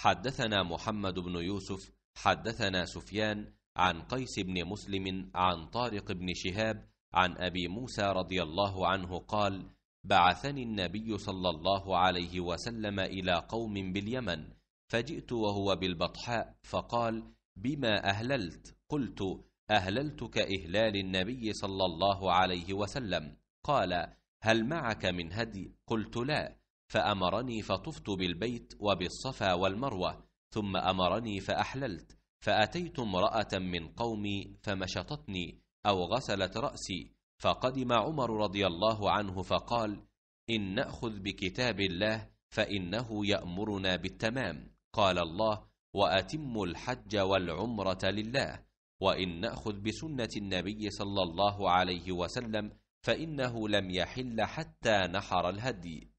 حدثنا محمد بن يوسف حدثنا سفيان عن قيس بن مسلم عن طارق بن شهاب عن أبي موسى رضي الله عنه قال بعثني النبي صلى الله عليه وسلم إلى قوم باليمن فجئت وهو بالبطحاء فقال بما أهللت قلت اهللتك اهلال النبي صلى الله عليه وسلم قال هل معك من هدي قلت لا فأمرني فطفت بالبيت وبالصفا والمروة ثم أمرني فأحللت فأتيت امرأة من قومي فمشطتني أو غسلت رأسي فقدم عمر رضي الله عنه فقال إن نأخذ بكتاب الله فإنه يأمرنا بالتمام قال الله وأتم الحج والعمرة لله وإن نأخذ بسنة النبي صلى الله عليه وسلم فإنه لم يحل حتى نحر الهدي